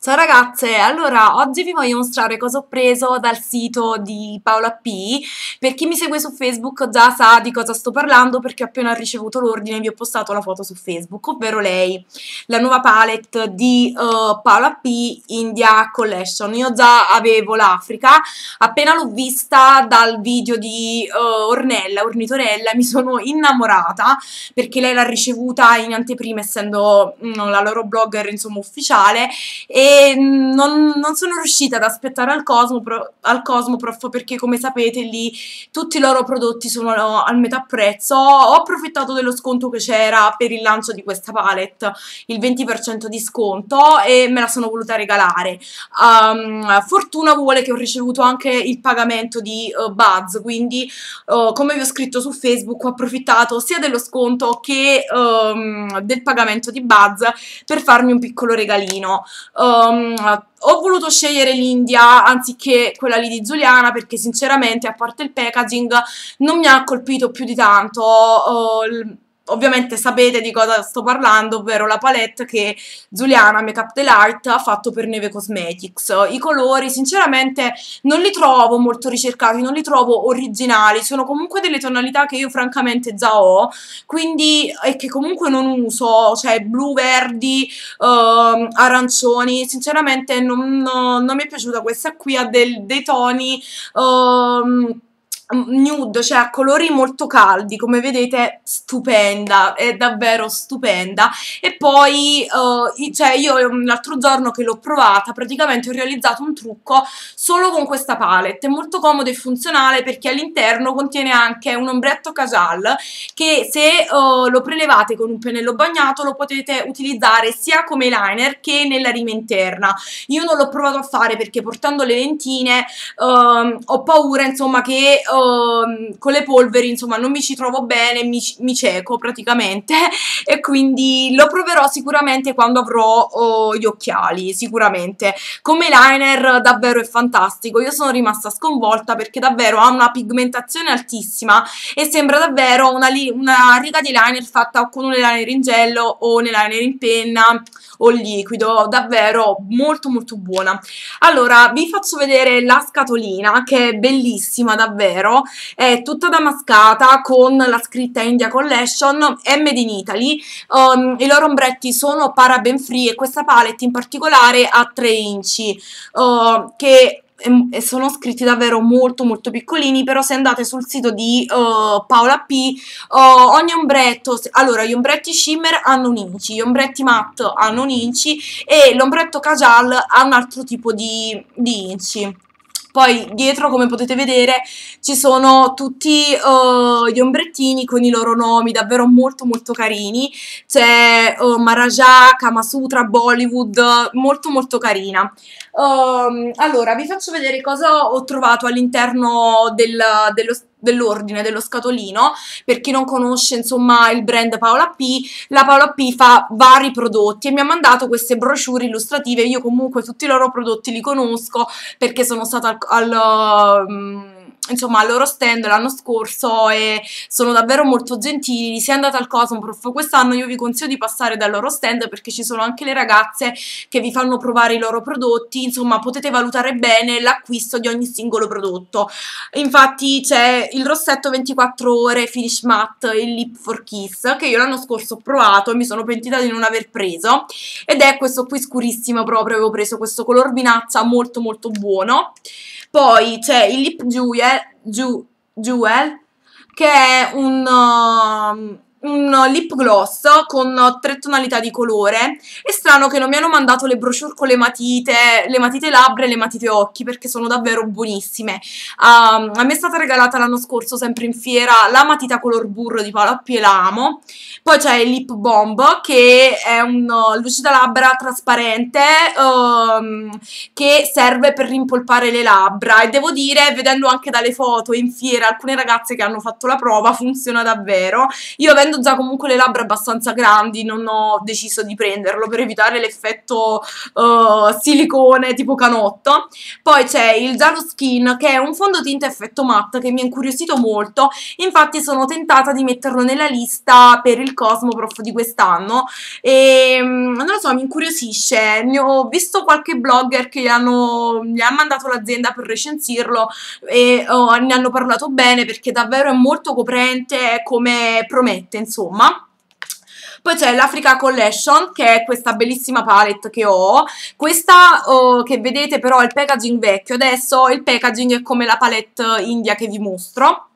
Ciao ragazze, allora oggi vi voglio mostrare cosa ho preso dal sito di Paola P. Per chi mi segue su Facebook già sa di cosa sto parlando perché ho appena ricevuto l'ordine e vi ho postato la foto su Facebook, ovvero lei, la nuova palette di uh, Paola P India Collection. Io già avevo l'Africa, appena l'ho vista dal video di uh, Ornella, Ornitorella, mi sono innamorata perché lei l'ha ricevuta in anteprima essendo mh, mm, la loro blogger insomma ufficiale e non, non sono riuscita ad aspettare al Cosmo, pro, al Cosmo Prof perché come sapete lì tutti i loro prodotti sono al metà prezzo, ho approfittato dello sconto che c'era per il lancio di questa palette, il 20% di sconto e me la sono voluta regalare. Um, fortuna vuole che ho ricevuto anche il pagamento di uh, Buzz, quindi uh, come vi ho scritto su Facebook ho approfittato sia dello sconto che um, del pagamento di Buzz per farmi un piccolo regalino. Um, ho voluto scegliere l'India anziché quella lì di Zuliana perché sinceramente a parte il packaging non mi ha colpito più di tanto uh, ovviamente sapete di cosa sto parlando, ovvero la palette che Giuliana Makeup Dell'Art ha fatto per Neve Cosmetics. I colori sinceramente non li trovo molto ricercati, non li trovo originali, sono comunque delle tonalità che io francamente già ho, quindi e che comunque non uso, cioè blu, verdi, ehm, arancioni, sinceramente non, non, non, mi è piaciuta questa qui, ha del, dei toni... Ehm, Mm, nude, cioè a colori molto caldi, come vedete stupenda, è davvero stupenda e poi uh, cioè io mm, l'altro giorno che l'ho provata praticamente ho realizzato un trucco solo con questa palette, è molto comodo e funzionale perché all'interno contiene anche un ombretto casal che se uh, lo prelevate con un pennello bagnato lo potete utilizzare sia come liner che nella rima interna, io non l'ho provato a fare perché portando le lentine uh, ho paura insomma che Ehm, con le polveri, insomma, non mi ci trovo bene, mi, mi cieco praticamente e quindi lo proverò sicuramente quando avrò uh, gli occhiali, sicuramente. Come liner davvero è fantastico, io sono rimasta sconvolta perché davvero ha una pigmentazione altissima e sembra davvero una, una riga di liner fatta con un liner in gello o un liner in penna o liquido, davvero molto molto buona. Allora, vi faccio vedere la scatolina che è bellissima davvero vero, è tutta damascata con la scritta India Collection e Made in Italy. Um, ehm, I loro ombretti sono paraben free e questa palette in particolare ha 3 inci uh, che ehm, e sono scritti davvero molto molto piccolini però se andate sul sito di uh, Paola P uh, ogni ombretto allora gli ombretti shimmer hanno un inci gli ombretti matte hanno un inci e l'ombretto cajal ha un altro tipo di, di inci poi dietro, come potete vedere, ci sono tutti uh, gli ombrettini con i loro nomi, davvero molto molto carini. C'è uh, eh, Maharaja, Kamasutra, Bollywood, molto molto carina. Um, allora, vi faccio vedere cosa ho trovato all'interno del, dello dell'ordine, dello scatolino, per chi non conosce insomma il brand Paola P, la Paola P fa vari prodotti e mi ha mandato queste brochure illustrative, io comunque tutti i loro prodotti li conosco perché sono stata al... al um, insomma al loro stand l'anno scorso e sono davvero molto gentili se andate al Cosmo quest'anno io vi consiglio di passare dal loro stand perché ci sono anche le ragazze che vi fanno provare i loro prodotti insomma potete valutare bene l'acquisto di ogni singolo prodotto infatti c'è il rossetto 24 ore finish matte e il lip for kiss che io l'anno scorso ho provato e mi sono pentita di non aver preso ed è questo qui scurissimo proprio avevo preso questo color vinazza molto molto buono poi c'è il Lip Jewel, Jewel che è un, um, un lip gloss con tre tonalità di colore e strano che non mi hanno mandato le brochure con le matite, le matite labbra e le matite occhi, perché sono davvero buonissime. Um, a me è stata regalata l'anno scorso, sempre in fiera, la matita color burro di Paola Pielamo. Poi c'è il Lip Bomb, che è un eh, lucida labbra trasparente um, che serve per rimpolpare le labbra. E devo dire, vedendo anche dalle foto in fiera, alcune ragazze che hanno fatto la prova, funziona davvero. Io avendo già comunque le labbra abbastanza grandi, non ho deciso di prenderlo per evitare evitare l'effetto uh, silicone tipo canotto. Poi c'è il Zaro Skin che è un fondotinta effetto matte che mi ha incuriosito molto, infatti sono tentata di metterlo nella lista per il Cosmo Prof di quest'anno e ehm, non lo so, mi incuriosisce, ne ho visto qualche blogger che gli hanno, gli ha mandato l'azienda per recensirlo e oh, ne hanno parlato bene perché davvero è molto coprente come promette insomma poi c'è l'Africa Collection che è questa bellissima palette che ho questa oh, che vedete però è il packaging vecchio adesso il packaging è come la palette India che vi mostro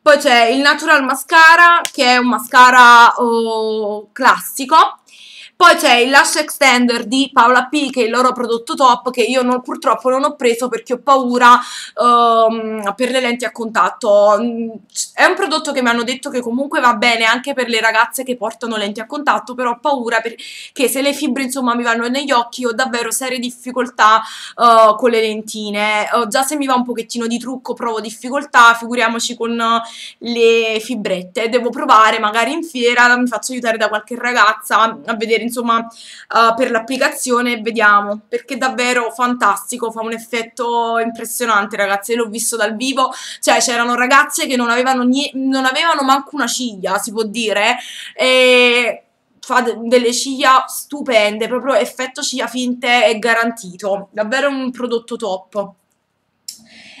poi c'è il Natural Mascara che è un mascara oh, classico poi c'è il lash extender di Paola P, che è il loro prodotto top, che io non, purtroppo non ho preso perché ho paura um, per le lenti a contatto. È un prodotto che mi hanno detto che comunque va bene anche per le ragazze che portano lenti a contatto, però ho paura perché se le fibre insomma mi vanno negli occhi ho davvero serie difficoltà uh, con le lentine. Uh, già se mi va un pochettino di trucco provo difficoltà, figuriamoci con le fibrette. Devo provare magari in fiera, mi faccio aiutare da qualche ragazza a vedere insomma uh, per l'applicazione vediamo perché è davvero fantastico, fa un effetto impressionante ragazzi, l'ho visto dal vivo, cioè c'erano ragazze che non avevano, niente, non avevano manco una ciglia si può dire e fa delle ciglia stupende, proprio effetto ciglia finte è garantito, davvero un prodotto top.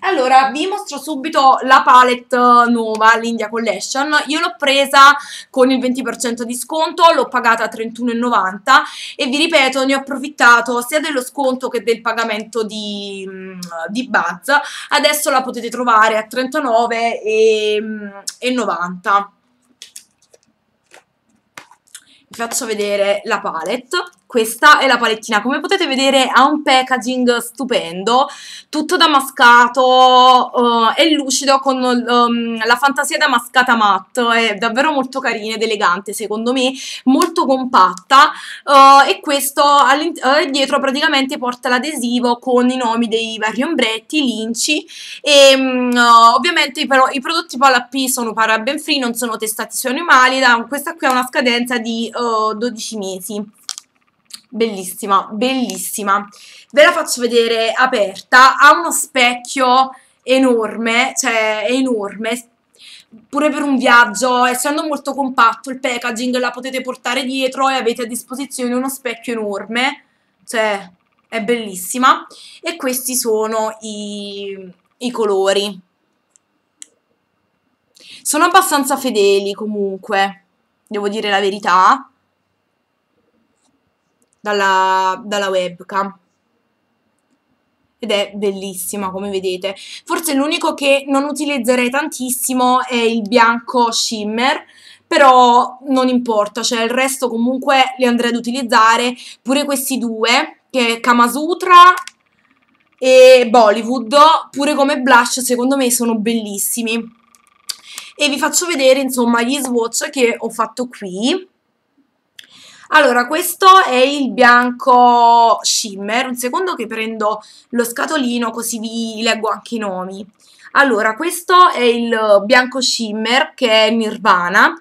Allora, vi mostro subito la palette eh, nuova, l'India Collection. Io l'ho presa con il 20% di sconto, l'ho pagata a 31,90 e vi ripeto, ne ho approfittato sia dello sconto che del pagamento di, mm, di Buzz. Adesso la potete trovare a 39,90. Mm, vi faccio vedere la palette questa è la palettina, come potete vedere ha un packaging stupendo, tutto damascato uh, eh, e lucido con um, la fantasia damascata matte, è davvero molto carina ed elegante secondo me, molto compatta uh, e questo uh, dietro praticamente porta l'adesivo con i nomi dei vari ombretti, l'inci e um, ovviamente però i prodotti poi P sono paraben free, non sono testati su animali, da, questa qui ha una scadenza di 12 mesi bellissima, bellissima. Ve la faccio vedere aperta, ha uno specchio enorme, cioè è enorme, pure per un viaggio, essendo molto compatto il packaging la potete portare dietro e avete a disposizione uno specchio enorme, cioè è bellissima e questi sono i, i colori. Sono abbastanza fedeli comunque, devo dire la verità dalla, dalla webcam ed è bellissima come vedete forse l'unico che non utilizzerei tantissimo è il bianco shimmer però non importa cioè il resto comunque li andrei ad utilizzare pure questi due che è Kamasutra e Bollywood pure come blush secondo me sono bellissimi e vi faccio vedere insomma gli swatch che ho fatto qui allora, questo è il bianco shimmer, un secondo che prendo lo scatolino così vi leggo anche i nomi. Allora, questo è il bianco shimmer che è Nirvana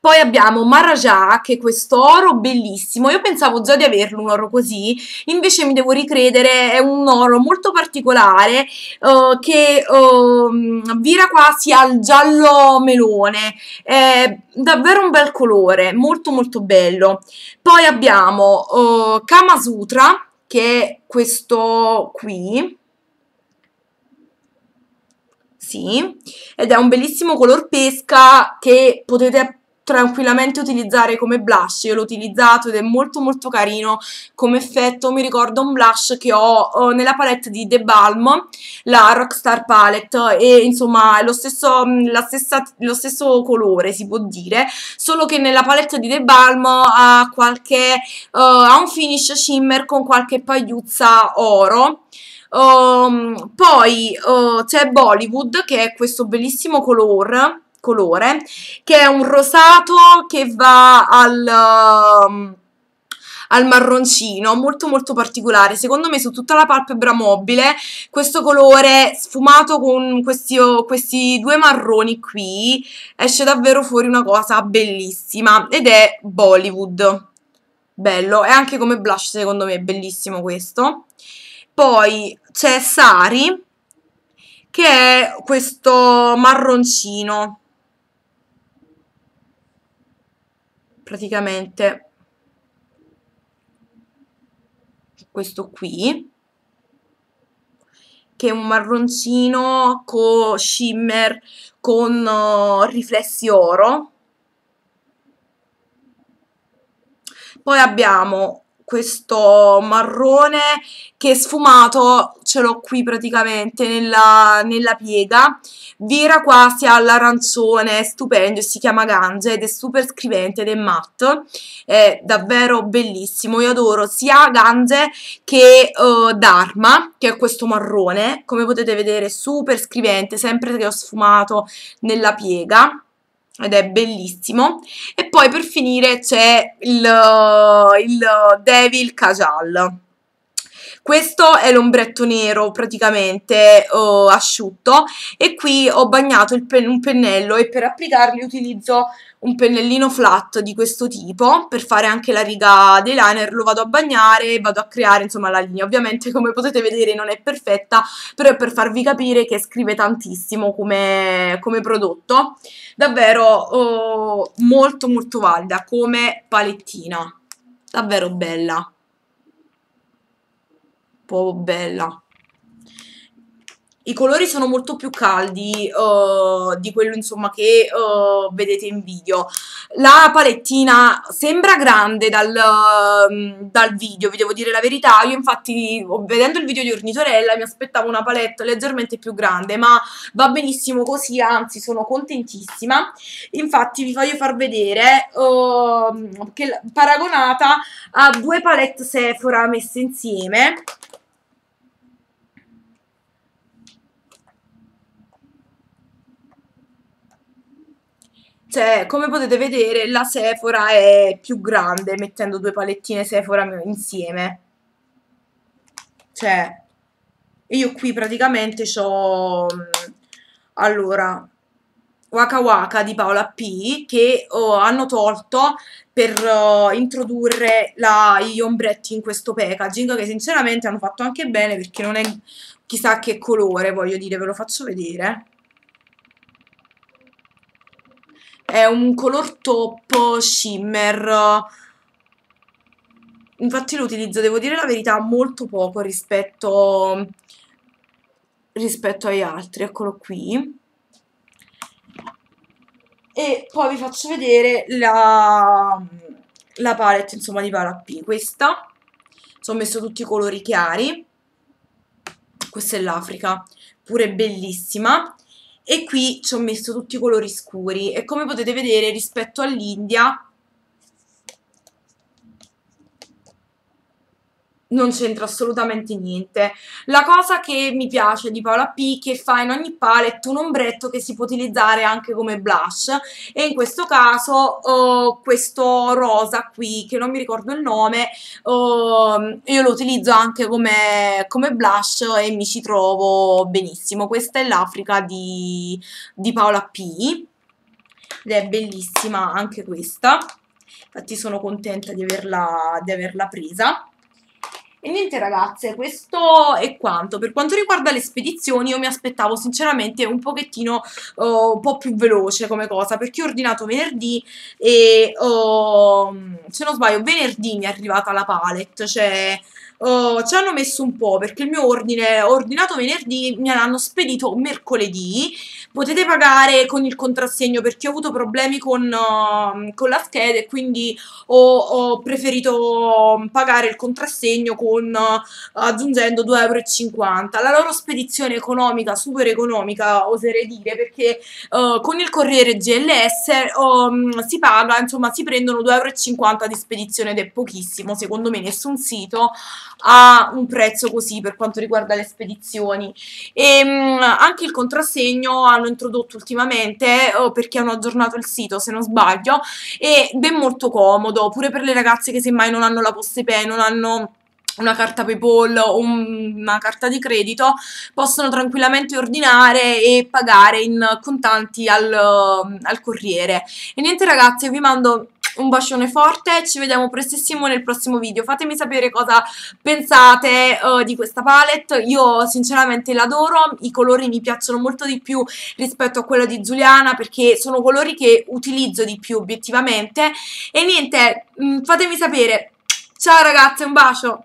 poi abbiamo Marajà, che è questo oro bellissimo. Io pensavo già di averlo un oro così, invece mi devo ricredere, è un oro molto particolare uh, che uh, vira quasi al giallo melone. È davvero un bel colore, molto molto bello. Poi abbiamo uh, Kamasutra, che è questo qui. Sì, ed è un bellissimo color pesca che potete tranquillamente utilizzare come blush, io l'ho utilizzato ed è molto molto carino come effetto, mi ricordo un blush che ho eh, nella palette di The Balm, la Rockstar Palette e insomma è lo stesso, mm, stessa, lo stesso colore si può dire, solo che nella palette di The Balm ha, qualche, uh, ha un finish shimmer con qualche pagliuzza oro um, poi uh, c'è Bollywood che è questo bellissimo colore colore, che è un rosato che va al... Um, al marroncino, molto molto particolare. Secondo me su tutta la palpebra mobile questo colore sfumato con questi, oh, questi due marroni qui esce davvero fuori una cosa bellissima ed è Bollywood. Bello, e anche come blush secondo me è bellissimo questo. Poi c'è Sari che è questo marroncino praticamente questo qui che è un marroncino con shimmer con uh, riflessi oro poi abbiamo questo marrone che sfumato ce l'ho qui praticamente nella, nella piega vira quasi all'arancione, è stupendo, si chiama Gange ed è super scrivente ed è matte, è davvero bellissimo, io adoro sia Gange che uh, Dharma, che è questo marrone, come potete vedere super scrivente, sempre che ho sfumato nella piega ed è bellissimo. E poi per finire c'è il, il Devil Kajal questo è l'ombretto nero praticamente uh, asciutto e qui ho bagnato pen un pennello e per applicarli utilizzo un pennellino flat di questo tipo per fare anche la riga dei liner lo vado a bagnare e vado a creare insomma la linea ovviamente come potete vedere non è perfetta però è per farvi capire che scrive tantissimo come, come prodotto davvero uh, molto molto valida come palettina davvero bella troppo bella. I colori sono molto più caldi uh, di quello insomma che uh, vedete in video. La palettina sembra grande dal, uh, dal, video, vi devo dire la verità. Io infatti vedendo il video di Ornitorella mi aspettavo una palette leggermente più grande, ma va benissimo così, anzi sono contentissima. Infatti vi voglio far vedere ehm, che paragonata a due palette Sephora messe insieme cioè, come potete vedere, la Sephora è più grande mettendo due palettine Sephora insieme. Cioè, io qui praticamente ho... Mm, allora, Waka Waka di Paola P che oh, hanno tolto per uh, introdurre la, gli ombretti in questo packaging che sinceramente hanno fatto anche bene perché non è chissà che colore, voglio dire, ve lo faccio vedere. È un color top shimmer. Infatti lo utilizzo, devo dire la verità, molto poco rispetto, rispetto agli altri. Eccolo qui. E poi vi faccio vedere la, la palette, insomma, di Pala P. Questa. Ci ho messo tutti i colori chiari. Questa è l'Africa, pure bellissima e qui ci ho messo tutti i colori scuri e come potete vedere rispetto all'India non c'entra assolutamente niente. La cosa che mi piace di Paola P che fa in ogni palette un ombretto che si può utilizzare anche come blush e in questo caso uh, questo rosa qui che non mi ricordo il nome uh, io lo utilizzo anche come, come, blush e mi ci trovo benissimo. Questa è l'Africa di, di Paola P ed è bellissima anche questa infatti sono contenta di averla, di averla presa e niente ragazze, questo è quanto. Per quanto riguarda le spedizioni, io mi aspettavo sinceramente un pochettino uh, un po' più veloce come cosa, perché ho ordinato venerdì e uh, se non sbaglio venerdì mi è arrivata la palette, cioè Uh, ci hanno messo un po' perché il mio ordine ho ordinato venerdì, mi hanno spedito mercoledì. Potete pagare con il contrassegno perché ho avuto problemi con, um, con la scheda e quindi ho, ho, preferito um, pagare il contrassegno con, uh, aggiungendo 2,50 euro. La loro spedizione economica, super economica, oserei dire, perché uh, con il corriere GLS um, si paga, insomma, si prendono 2,50 euro di spedizione ed è pochissimo, secondo me nessun sito a un prezzo così per quanto riguarda le spedizioni. E, ehm, mh, anche il contrassegno hanno introdotto ultimamente oh, perché hanno aggiornato il sito, se non sbaglio, ed è molto comodo, pure per le ragazze che semmai non hanno la poste pay, non hanno una carta PayPal o una carta di credito, possono tranquillamente ordinare e pagare in contanti al, al corriere. E niente ragazze vi mando un bacione forte, ci vediamo prestissimo nel prossimo video, fatemi sapere cosa pensate uh, di questa palette, io sinceramente l'adoro, i colori mi piacciono molto di più rispetto a quello di Giuliana perché sono colori che utilizzo di più obiettivamente e niente, mh, mm, fatemi sapere, ciao ragazze, un bacio!